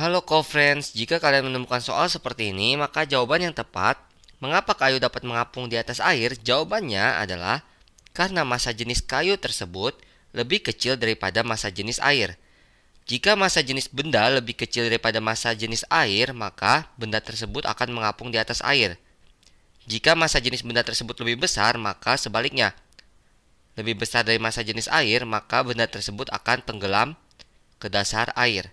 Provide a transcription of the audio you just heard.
Halo co-friends, jika kalian menemukan soal seperti ini, maka jawaban yang tepat, mengapa kayu dapat mengapung di atas air? Jawabannya adalah karena massa jenis kayu tersebut lebih kecil daripada massa jenis air. Jika massa jenis benda lebih kecil daripada massa jenis air, maka benda tersebut akan mengapung di atas air. Jika massa jenis benda tersebut lebih besar, maka sebaliknya. Lebih besar dari massa jenis air, maka benda tersebut akan tenggelam ke dasar air.